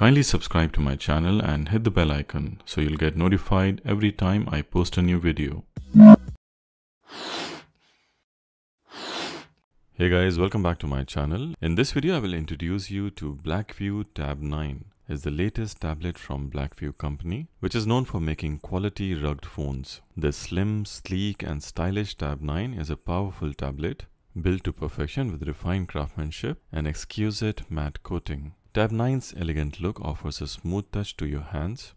Kindly subscribe to my channel and hit the bell icon so you'll get notified every time I post a new video. Hey guys, welcome back to my channel. In this video, I will introduce you to Blackview Tab 9. as the latest tablet from Blackview company, which is known for making quality rugged phones. The slim, sleek and stylish Tab 9 is a powerful tablet built to perfection with refined craftsmanship and exquisite matte coating. Tab 9's elegant look offers a smooth touch to your hands.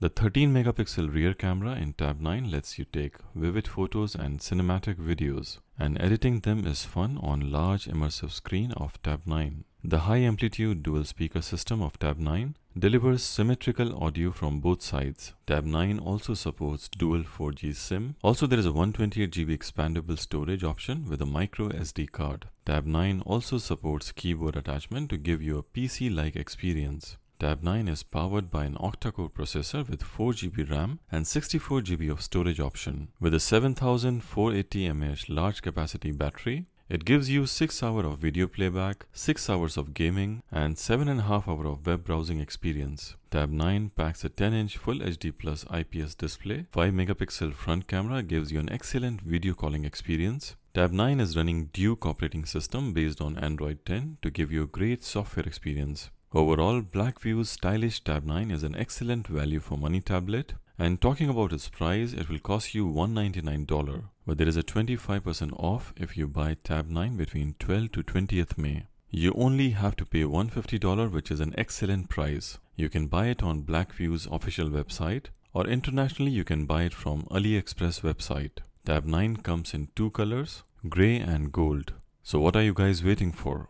The 13 megapixel rear camera in tab 9 lets you take vivid photos and cinematic videos and editing them is fun on large immersive screen of tab 9. The high amplitude dual speaker system of tab 9 delivers symmetrical audio from both sides. Tab 9 also supports dual 4G SIM. Also there is a 128GB expandable storage option with a micro SD card. Tab 9 also supports keyboard attachment to give you a PC-like experience. Tab 9 is powered by an octa-core processor with 4GB RAM and 64GB of storage option. With a 7480 mAh large capacity battery, it gives you 6 hours of video playback, 6 hours of gaming, and 7.5 hours of web browsing experience. Tab 9 packs a 10-inch Full HD Plus IPS display, 5-megapixel front camera gives you an excellent video calling experience, Tab 9 is running Duke operating system based on Android 10 to give you a great software experience. Overall, Blackview's stylish Tab 9 is an excellent value for money tablet and talking about its price, it will cost you $199 but there is a 25% off if you buy Tab 9 between 12 to 20th May. You only have to pay $150 which is an excellent price. You can buy it on Blackview's official website or internationally you can buy it from AliExpress website. Tab 9 comes in two colors, grey and gold. So what are you guys waiting for?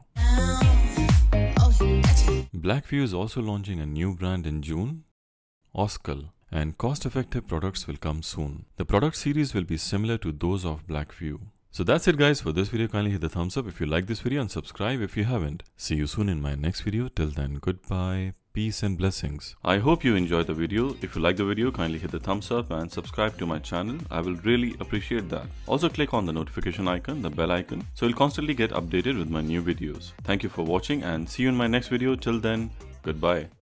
Blackview is also launching a new brand in June, Oskal, and cost effective products will come soon. The product series will be similar to those of Blackview. So that's it guys for this video kindly hit the thumbs up if you like this video and subscribe if you haven't. See you soon in my next video till then goodbye peace and blessings. I hope you enjoyed the video. If you like the video kindly hit the thumbs up and subscribe to my channel. I will really appreciate that. Also click on the notification icon the bell icon so you'll constantly get updated with my new videos. Thank you for watching and see you in my next video till then goodbye.